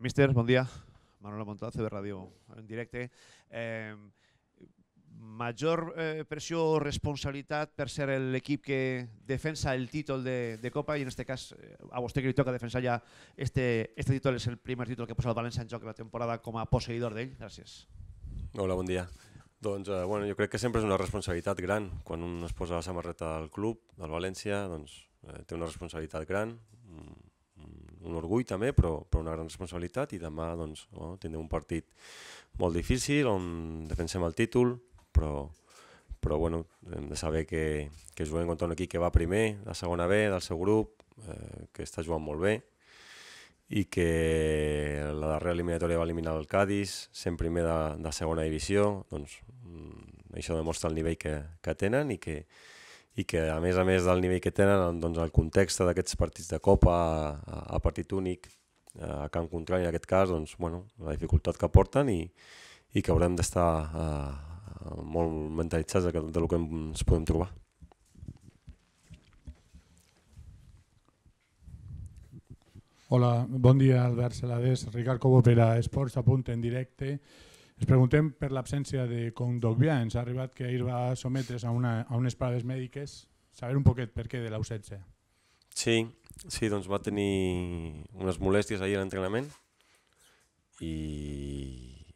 Mister, bon dia. Manolo Montal, CB Radio en directe. Eh, major eh, pressió o responsabilitat per ser l'equip que defensa el títol de, de Copa i en aquest cas eh, a vostè que li toca defensar ja este, este títol és el primer títol que posa el València en joc la temporada com a posseïdor d'ell. Gràcies. Hola, bon dia. Doncs eh, bueno, jo crec que sempre és una responsabilitat gran. Quan un es posa la samarreta del club, del València, doncs eh, té una responsabilitat gran. Mm, un orgull també, però, però una gran responsabilitat i demà doncs, no, oh, tindrem un partit molt difícil on defensem el títol, però, però bueno, hem de saber que, que juguem contra un equip que va primer, la segona B del seu grup, eh, que està jugant molt bé i que la darrera eliminatòria va eliminar el Cádiz, sent primer de, de segona divisió, doncs mm, això demostra el nivell que, que tenen i que, i que a més a més del nivell que tenen doncs, el context d'aquests partits de Copa a, a partit únic a camp contrari en aquest cas doncs, bueno, la dificultat que porten i, i que haurem d'estar eh, molt mentalitzats de, lo que ens podem trobar. Hola, bon dia Albert Salades, Ricard Cobo per a Esports a en directe. Ens preguntem per l'absència de Dogbia. Ens ha arribat que ahir va sometre's a, una, a unes parades mèdiques. Saber un poquet per què de l'ausència. Sí, sí, doncs va tenir unes molèsties ahir a l'entrenament i,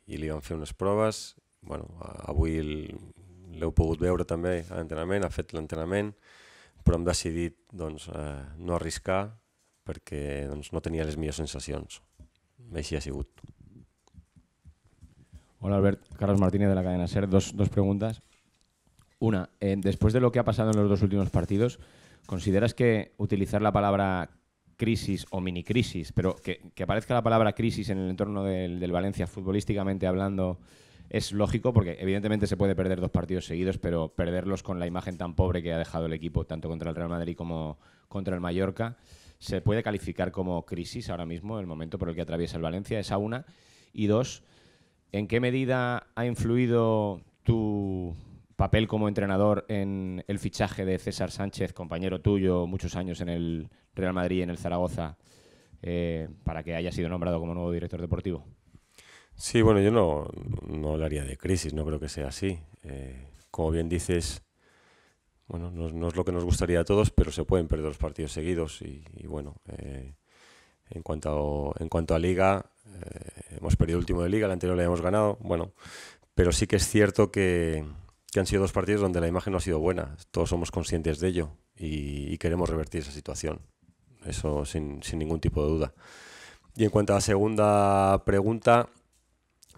i li van fer unes proves. Bueno, avui l'heu pogut veure també a l'entrenament, ha fet l'entrenament, però hem decidit doncs, eh, no arriscar perquè doncs, no tenia les millors sensacions. Així ha sigut. Hola Albert, Carlos Martínez de la cadena SER. Dos, dos preguntas. Una, eh, después de lo que ha pasado en los dos últimos partidos, ¿consideras que utilizar la palabra crisis o mini crisis, pero que, que aparezca la palabra crisis en el entorno del, del Valencia futbolísticamente hablando, es lógico porque evidentemente se puede perder dos partidos seguidos, pero perderlos con la imagen tan pobre que ha dejado el equipo, tanto contra el Real Madrid como contra el Mallorca, ¿se puede calificar como crisis ahora mismo el momento por el que atraviesa el Valencia? Esa una. Y dos, ¿En qué medida ha influido tu papel como entrenador en el fichaje de César Sánchez, compañero tuyo, muchos años en el Real Madrid, y en el Zaragoza, eh, para que haya sido nombrado como nuevo director deportivo? Sí, bueno, yo no, no hablaría de crisis, no creo que sea así. Eh, como bien dices, bueno, no, es lo que nos gustaría a todos, pero se pueden perder los partidos seguidos y, bueno, eh, en, cuanto, en cuanto a liga, eh, hemos perdido el último de liga, el anterior le hemos ganado, bueno, pero sí que es cierto que, que, han sido dos partidos donde la imagen no ha sido buena, todos somos conscientes de ello y, queremos revertir esa situación, eso sin, sin, ningún tipo de duda. Y en cuanto a la segunda pregunta,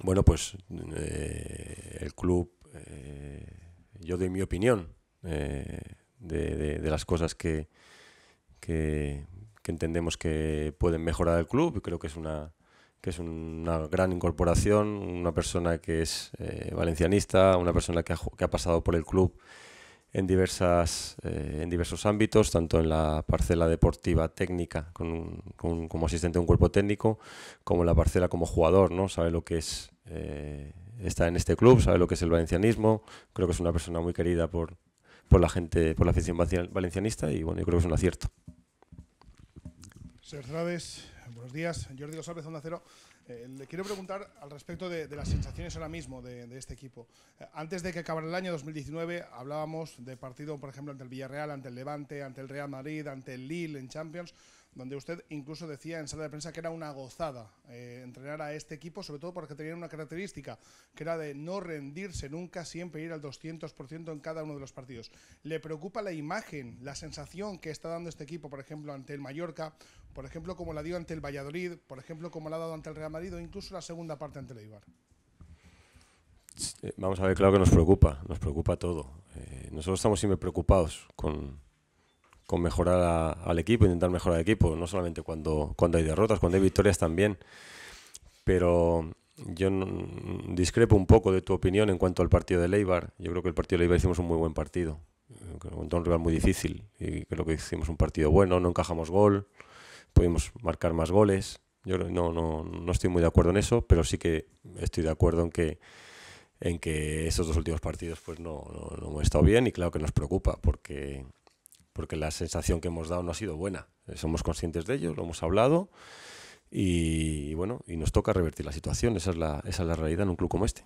bueno, pues eh, el club, eh, yo doy mi opinión de, de, las cosas que, que, entendemos que pueden mejorar el club creo que es una, que es una gran incorporación, una persona que es eh, valencianista, una persona que ha, pasado por el club en, diversas, eh, en diversos ámbitos, tanto en la parcela deportiva técnica como asistente de un cuerpo técnico, como en la parcela como jugador, ¿no? sabe lo que es eh, estar en este club, sabe lo que es el valencianismo, creo que es una persona muy querida por, por la gente, por la afición valencianista y bueno, creo que es un acierto. Serrades. Eh, buenos días, Jordi López, Onda Cero. Eh, le quiero preguntar al respecto de, las sensaciones ahora mismo de, este equipo. Eh, antes de que acabara el año 2019, hablábamos de partido, por ejemplo, ante el Villarreal, ante el Levante, ante el Real Madrid, ante el Lille en Champions donde usted incluso decía en sala de prensa que era una gozada eh, entrenar a este equipo, sobre todo porque tenían una característica, que era de no rendirse nunca, siempre ir al 200% en cada uno de los partidos. ¿Le preocupa la imagen, la sensación que está dando este equipo, por ejemplo, ante el Mallorca, por ejemplo, como la dio ante el Valladolid, por ejemplo, como la ha dado ante el Real Madrid o incluso la segunda parte ante el Eibar? Eh, vamos a ver, claro que nos preocupa, nos preocupa todo. Eh, nosotros estamos siempre preocupados con, con mejorar al equipo, intentar mejorar al equipo, no solamente cuando, cuando hay derrotas, cuando hay victorias también. Pero yo discrepo un poco de tu opinión en cuanto al partido de Leibar. Yo creo que el partido de Leibar hicimos un muy buen partido, contra un rival muy difícil. Y creo que hicimos un partido bueno, no encajamos gol, pudimos marcar más goles. Yo no, no, no estoy muy de acuerdo en eso, pero sí que estoy de acuerdo en que en que esos dos últimos partidos pues no, no, no hemos estado bien y claro que nos preocupa porque porque la sensación que hemos dado no ha sido buena. Eh, somos conscientes de ello, lo hemos hablado y, bueno, y nos toca revertir la situación. Esa es la, esa es la realidad en un club como este.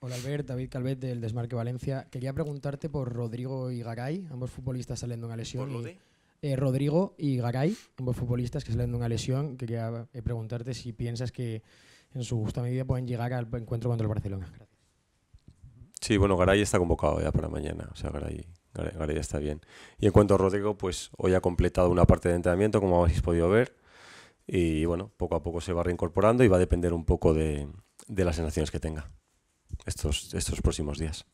Hola Albert, David Calvet del Desmarque Valencia. Quería preguntarte por Rodrigo y Garay, ambos futbolistas saliendo de una lesión. ¿Por de? Eh, Rodrigo y Garay, ambos futbolistas que salen de una lesión. Quería eh, preguntarte si piensas que en su justa medida pueden llegar al encuentro contra el Barcelona. Sí, bueno, Garay está convocado ya para mañana. O sea, Garay ya está bien. Y en cuanto a Rodrigo, pues hoy ha completado una parte de entrenamiento, como habéis podido ver. Y bueno, poco a poco se va reincorporando y va a depender un poco de, las sensaciones que tenga estos, próximos días.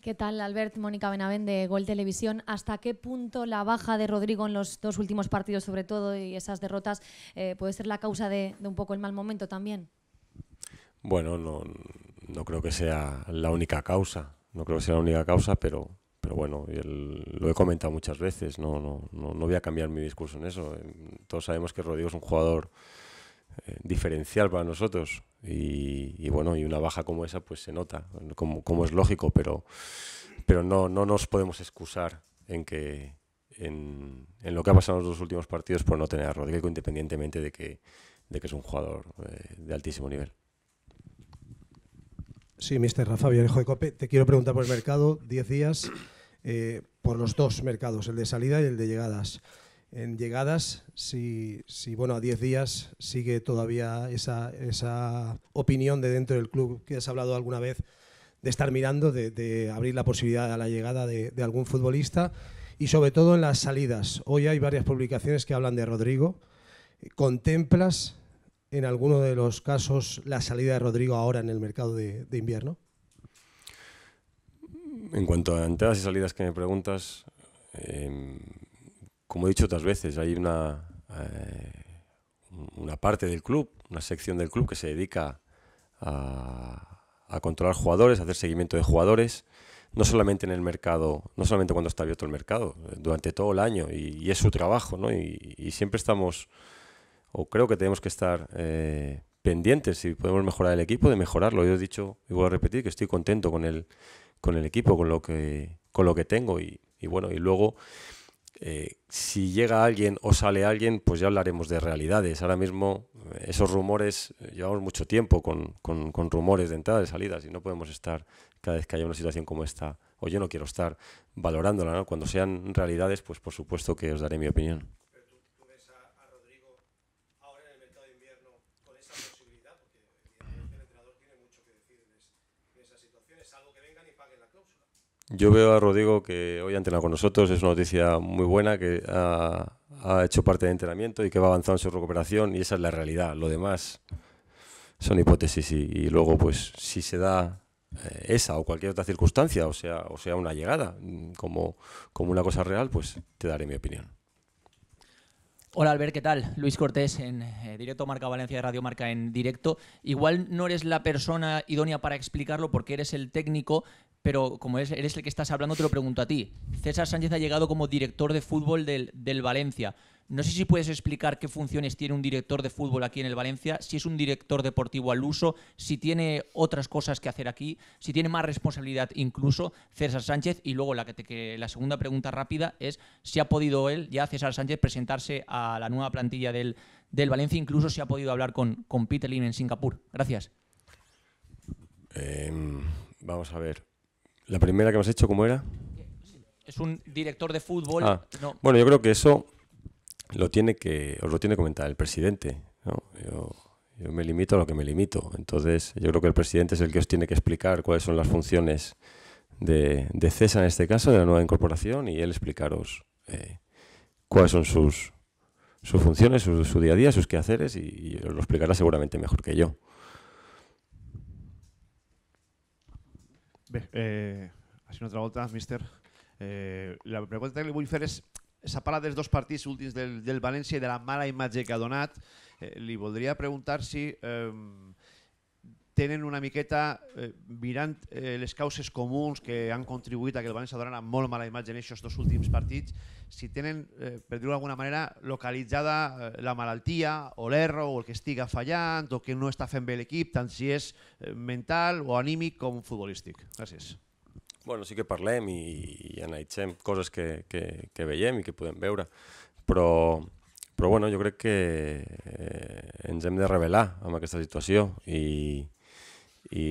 ¿Qué tal, Albert? Mónica Benavén de Gol Televisión. ¿Hasta qué punto la baja de Rodrigo en los dos últimos partidos, sobre todo, y esas derrotas, eh, puede ser la causa de, un poco el mal momento también? Bueno, no, no creo que sea la única causa. No creo que sea la única causa, pero, pero bueno, lo he comentado muchas veces, no, no, no, voy a cambiar mi discurso en eso. Todos sabemos que Rodrigo es un jugador eh, diferencial para nosotros y, bueno, y una baja como esa pues se nota, como, como es lógico, pero, pero no, no nos podemos excusar en que en, lo que ha pasado en los dos últimos partidos por no tener a Rodrigo, independientemente de que, de que es un jugador eh, de altísimo nivel. Sí, mister Rafa COPE. Te quiero preguntar por el mercado, 10 días, eh, por los dos mercados, el de salida y el de llegadas. En llegadas, si, si bueno, a 10 días sigue todavía esa, esa opinión de dentro del club que has hablado alguna vez de estar mirando, de, abrir la posibilidad a la llegada de, de, algún futbolista y sobre todo en las salidas. Hoy hay varias publicaciones que hablan de Rodrigo. Eh, ¿Contemplas en alguno de los casos la salida de Rodrigo ahora en el mercado de, invierno? En cuanto a entradas y salidas que me preguntas, em, como he dicho otras veces, hay una, eh, una parte del club, una sección del club que se dedica a, controlar jugadores, hacer seguimiento de jugadores, no solamente en el mercado, no solamente cuando está abierto el mercado, durante todo el año, y, es su trabajo, y siempre estamos o creo que tenemos que estar eh, pendientes si podemos mejorar el equipo, de mejorarlo. Yo he dicho, y voy a repetir, que estoy contento con el, con el equipo, con lo que, con lo que tengo. Y, bueno, y luego, eh, si llega alguien o sale alguien, pues ya hablaremos de realidades. Ahora mismo, eh, esos rumores, llevamos mucho tiempo con, rumores de entradas y salidas y no podemos estar cada vez que haya una situación como esta o yo no quiero estar valorándola, ¿no? Cuando sean realidades, pues por supuesto que os daré mi opinión. Yo veo a Rodrigo que hoy ha entrenado con nosotros, es una noticia muy buena, que ha, hecho parte del entrenamiento y que va avanzando en su recuperación y esa es la realidad. Lo demás son hipótesis y, luego pues si se da eh, esa o cualquier otra circunstancia, o sea, o sea una llegada mm, como, como una cosa real, pues te daré mi opinión. Hola Albert, ¿qué tal? Luis Cortés en eh, directo Marca Valencia de Radio Marca en directo. Igual no eres la persona idónea para explicarlo porque eres el técnico, pero como eres, eres el que estás hablando te lo pregunto a ti. César Sánchez ha llegado como director de fútbol del, del Valencia. No sé si puedes explicar qué funciones tiene un director de fútbol aquí en el Valencia, si es un director deportivo al uso, si tiene otras cosas que hacer aquí, si tiene más responsabilidad incluso César Sánchez. Y luego la, que la segunda pregunta rápida es si ha podido él, ya César Sánchez, presentarse a la nueva plantilla del, Valencia, incluso si ha podido hablar con, con Peter lynn en Singapur. Gracias. Em, vamos a ver. La primera que hemos hecho, ¿cómo era? Es un director de fútbol. Ah, bueno, yo creo que eso lo tiene que, os lo tiene que comentar el presidente. Yo, me limito a lo que me limito. Entonces, yo creo que el presidente es el que os tiene que explicar cuáles son las funciones de, de CESA en este caso, de la nueva incorporación, y él explicaros eh, cuáles son sus, sus funciones, su, día a día, sus quehaceres, y, os lo explicará seguramente mejor que yo. una eh, otra eh, la pregunta que voy a es, S'ha parlat dels dos partits últims del, del València i de la mala imatge que ha donat. Eh, li voldria preguntar si eh, tenen una miqueta eh, mirant eh, les causes comuns que han contribuït a que el València donara molt mala imatge en aquests dos últims partits, si tenen, eh, per dir-ho d'alguna manera, localitzada eh, la malaltia o l'erro o el que estiga fallant o que no està fent bé l'equip, tant si és eh, mental o anímic com futbolístic. Gràcies bueno, sí que parlem i, i analitzem coses que, que, que veiem i que podem veure, però, però bueno, jo crec que eh, ens hem de revelar amb aquesta situació i, i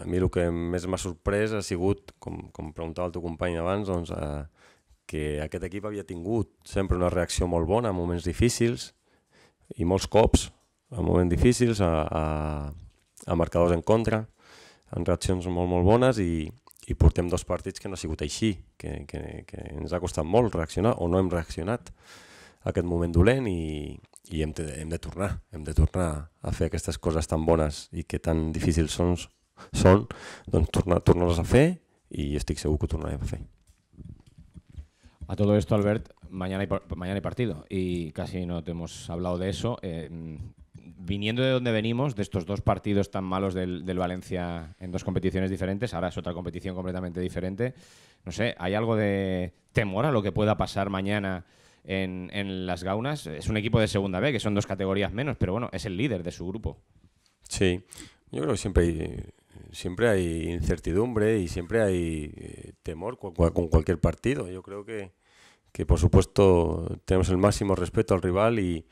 a mi el que més m'ha sorprès ha sigut, com, com preguntava el teu company abans, doncs, eh, que aquest equip havia tingut sempre una reacció molt bona en moments difícils i molts cops en moments difícils, a, a, a marcadors en contra, en reaccions molt, molt bones i, i portem dos partits que no ha sigut així, que, que, que ens ha costat molt reaccionar o no hem reaccionat a aquest moment dolent i, i hem, de, hem de tornar, hem de tornar a fer aquestes coses tan bones i que tan difícils són, són doncs tornar-les tornar, a fer i estic segur que ho tornarem a fer. A tot esto, Albert, mañana hay, mañana hay partido y casi no te hemos hablado de eso. Eh, viniendo de donde venimos, de estos dos partidos tan malos del, Valencia en dos competiciones diferentes, ahora es otra competición completamente diferente, no sé, ¿hay algo de temor a lo que pueda pasar mañana en, las gaunas? Es un equipo de segunda B, que son dos categorías menos, pero bueno, es el líder de su grupo. Sí, yo creo que siempre hay, siempre hay incertidumbre y siempre hay eh, temor con, con, cualquier partido. Yo creo que, que, por supuesto, tenemos el máximo respeto al rival y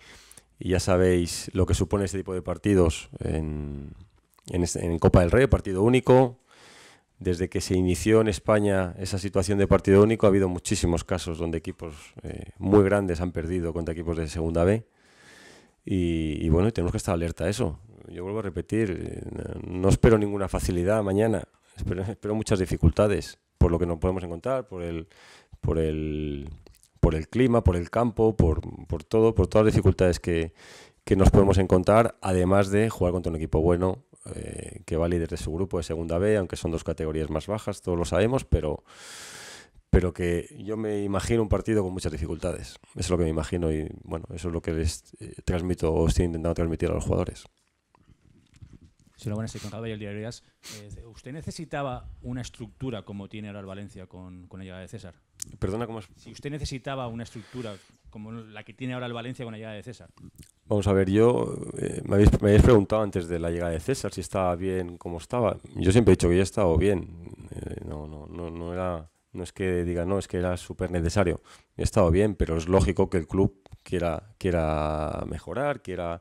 ya sabéis lo que supone este tipo de partidos en, Copa del Rey, partido único. Desde que se inició en España esa situación de partido único ha habido muchísimos casos donde equipos eh, muy grandes han perdido contra equipos de Segunda B. Y, bueno, tenemos que estar alerta a eso. Yo vuelvo a repetir, eh, no espero ninguna facilidad mañana, espero, espero muchas dificultades por lo que nos podemos encontrar, por el, por el por el clima, por el campo, por, por todo, por todas las dificultades que, nos podemos encontrar, además de jugar contra un equipo bueno eh, que va líder de su grupo de segunda B, aunque son dos categorías más bajas, todos lo sabemos, pero, pero que yo me imagino un partido con muchas dificultades. Eso es lo que me imagino y bueno, eso es lo que les eh, transmito o estoy intentando transmitir a los jugadores. el eh, ¿Usted necesitaba una estructura como tiene ahora el Valencia con, con la llegada de César? Si usted necesitaba una estructura como la que tiene ahora el Valencia con la llegada de César. Vamos a ver, yo eh, me, habéis, preguntado antes de la llegada de César si estaba bien como estaba. Yo siempre he dicho que ya estaba bien. Eh, no, no, era, no es que diga no, es que era súper necesario. He estado bien, pero es lógico que el club quiera, quiera mejorar, quiera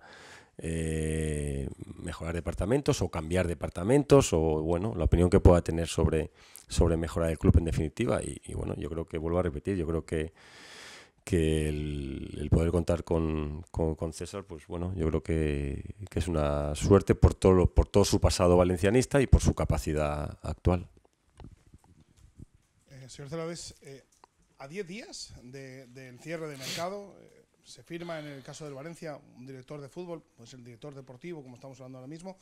eh, mejorar departamentos o cambiar departamentos o, bueno, la opinión que pueda tener sobre sobre mejorar el club en definitiva. Y, bueno, yo creo que vuelvo a repetir, yo creo que, que el, poder contar con, con, César, pues bueno, yo creo que, que, es una suerte por todo, por todo su pasado valencianista y por su capacidad actual. Eh, señor Celávez eh, a 10 días del de, cierre de mercado, eh, se firma en el caso del Valencia un director de fútbol, pues el director deportivo, como estamos hablando ahora mismo,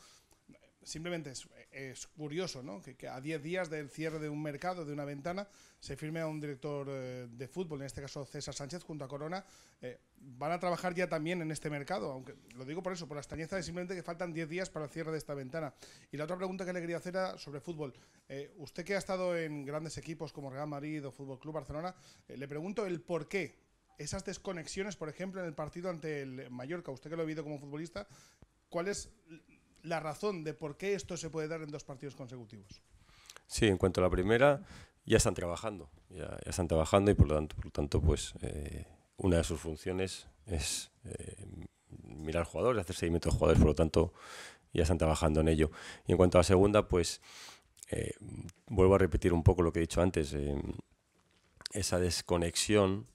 simplemente es, curioso, ¿no? Que, a 10 días del cierre de un mercado, de una ventana, se firme a un director eh, de fútbol, en este caso César Sánchez, junto a Corona. Eh, van a trabajar ya también en este mercado, aunque lo digo por eso, por la extrañeza de simplemente que faltan 10 días para el cierre de esta ventana. Y la otra pregunta que le quería hacer era sobre fútbol. Eh, usted que ha estado en grandes equipos como Real Madrid o Fútbol Club Barcelona, le pregunto el por qué. Esas desconexiones, por ejemplo, en el partido ante el Mallorca, usted que lo ha vivido como futbolista, ¿cuál es la razón de por qué esto se puede dar en dos partidos consecutivos. Sí, en cuanto a la primera, ya están trabajando, ya, están trabajando y por lo tanto, por lo tanto pues eh, una de sus funciones es eh, mirar jugadores, hacer seguimiento de jugadores, por lo tanto ya están trabajando en ello. Y en cuanto a la segunda, pues eh, vuelvo a repetir un poco lo que he dicho antes, esa desconexión,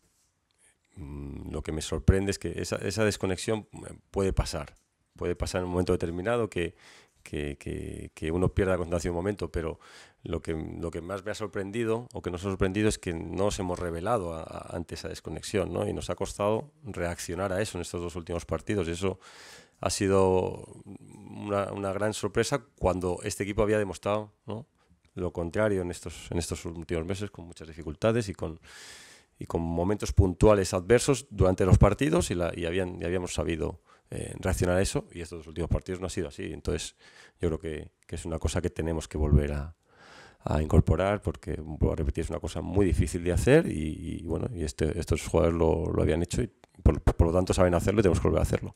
mm, lo que me sorprende es que esa, esa desconexión puede pasar puede pasar en un momento determinado que, que, que, uno pierda la en un momento, pero lo que, lo que más me ha sorprendido o que nos ha sorprendido es que no nos hemos revelado ante esa desconexión ¿no? y nos ha costado reaccionar a eso en estos dos últimos partidos. Y eso ha sido una, una gran sorpresa cuando este equipo había demostrado ¿no? lo contrario en estos, en estos últimos meses con muchas dificultades y con y con momentos puntuales adversos durante los partidos y, la, y, habían, y habíamos sabido eh, reaccionar a eso y estos dos últimos partidos no ha sido así. Entonces yo creo que, que es una cosa que tenemos que volver a, a incorporar porque, vuelvo a repetir, es una cosa muy difícil de hacer y, bueno, y este, estos jugadores lo, lo, habían hecho y por, lo tanto saben hacerlo y tenemos que volver a hacerlo.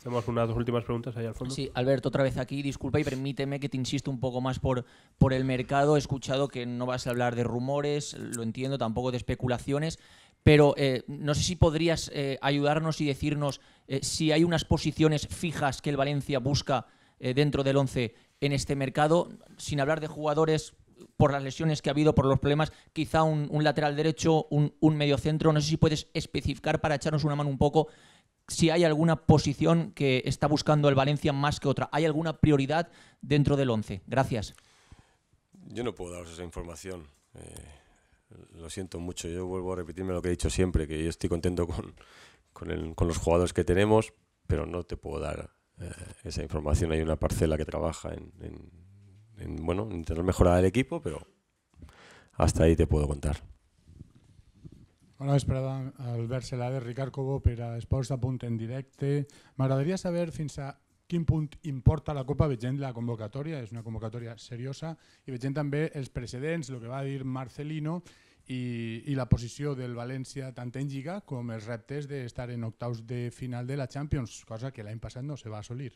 Tenemos unas dos últimas preguntas ahí al fondo. Sí, Alberto, otra vez aquí. Disculpa y permíteme que te insisto un poco más por, por el mercado. He escuchado que no vas a hablar de rumores, lo entiendo, tampoco de especulaciones pero eh, no sé si podrías eh, ayudarnos y decirnos eh, si hay unas posiciones fijas que el Valencia busca dentro del 11 en este mercado, sin hablar de jugadores por las lesiones que ha habido, por los problemas, quizá un, lateral derecho, un, medio centro, no sé si puedes especificar para echarnos una mano un poco si hay alguna posición que está buscando el Valencia más que otra, ¿hay alguna prioridad dentro del 11? Gracias. Yo no puedo daros esa información. Lo siento mucho, yo vuelvo a repetirme lo que he dicho siempre, que yo estoy contento con, los jugadores que tenemos, pero no te puedo dar eh, esa información. Hay una parcela que trabaja en, en, en bueno, intentar mejorar el equipo, pero hasta ahí te puedo contar. Hola, esperada la de Ricard Cobo pero a Esports de Punt en directe. saber fins quin punt importa la Copa, veient la convocatòria, és una convocatòria seriosa, i veient també els precedents, el que va dir Marcelino, i, i la posició del València tant en Lliga com els reptes d'estar en octaus de final de la Champions, cosa que l'any passat no se va assolir.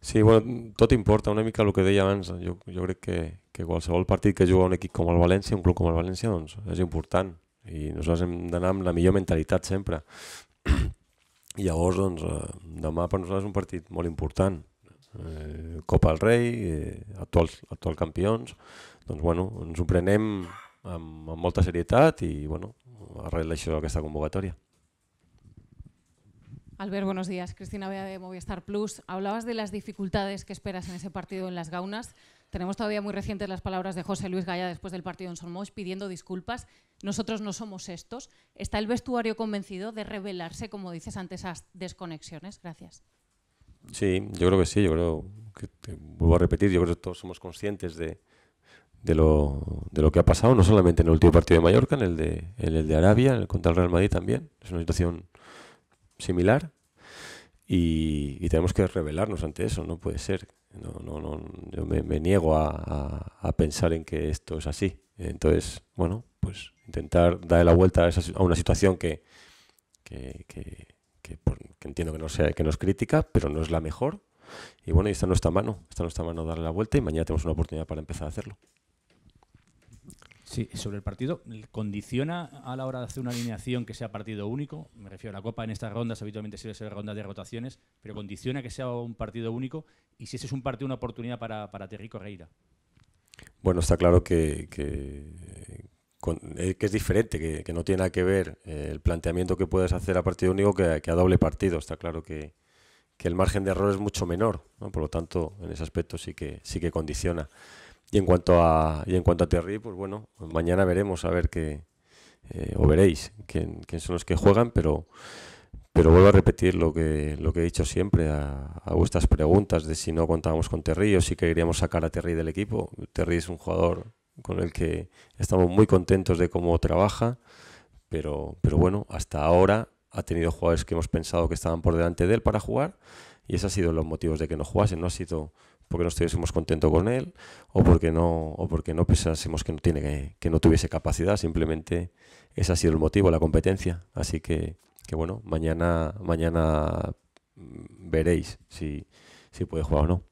Sí, bueno, tot importa, una mica el que deia abans. Jo, jo crec que, que qualsevol partit que juga un equip com el València, un club com el València, doncs és important. I nosaltres hem d'anar amb la millor mentalitat sempre. I llavors, doncs, eh, demà per nosaltres és un partit molt important. Eh, Copa del Rei, eh, actuals, actual campions, doncs bueno, ens ho prenem amb, amb molta serietat i bueno, arrel d'això aquesta convocatòria. Albert, buenos días. Cristina Bea de Movistar Plus. Hablabas de las dificultades que esperas en ese partido en Las Gaunas. Tenemos todavía muy recientes las palabras de José Luis Gaya después del partido en Sormos pidiendo disculpas. Nosotros no somos estos. ¿Está el vestuario convencido de rebelarse, como dices, ante esas desconexiones? Gracias. Sí, yo creo que sí. Yo creo que, vuelvo a repetir, yo creo que todos somos conscientes de, lo, que ha pasado, no solamente en el último partido de Mallorca, en el de, el de Arabia, en el contra el Real Madrid también. Es una situación similar. Y, y, tenemos que rebelarnos ante eso, no puede ser no, no, no, yo me, niego a, pensar en que esto es así. Entonces, bueno, pues intentar darle la vuelta a, esa, a una situación que, que, que, entiendo que no, sea, que nos critica, pero no es la mejor. Y bueno, y está en nuestra mano, está en nuestra mano darle la vuelta y mañana tenemos una oportunidad para empezar a hacerlo. Sí, sobre el partido, ¿condiciona a la hora de hacer una alineación que sea partido único? Me refiero a la Copa en estas rondas, habitualmente suele ser ronda de rotaciones, pero ¿condiciona que sea un partido único? Y si ese es un partido, una oportunidad para, para Terry Bueno, está claro que, que, eh, es diferente, que, no tiene nada que ver eh, el planteamiento que puedes hacer a partido único que, a doble partido. Está claro que, el margen de error es mucho menor, por lo tanto, en ese aspecto sí que, sí que condiciona. Y en cuanto a, y en cuanto a Terry, pues bueno, mañana veremos a ver qué, eh, o veréis quién, son los que juegan, pero, pero vuelvo a repetir lo que, lo que he dicho siempre a, a vuestras preguntas de si no contábamos con Terry o si queríamos sacar a Terry del equipo. Terry es un jugador con el que estamos muy contentos de cómo trabaja, pero, pero bueno, hasta ahora ha tenido jugadores que hemos pensado que estaban por delante de él para jugar y esos han sido los motivos de que no jugase, no ha sido porque no estuviésemos contentos con él o porque no, o porque no pensásemos que no, tiene, que, no tuviese capacidad, simplemente ese ha sido el motivo, la competencia. Así que, que bueno, mañana, mañana mm, veréis si, si puede jugar o no.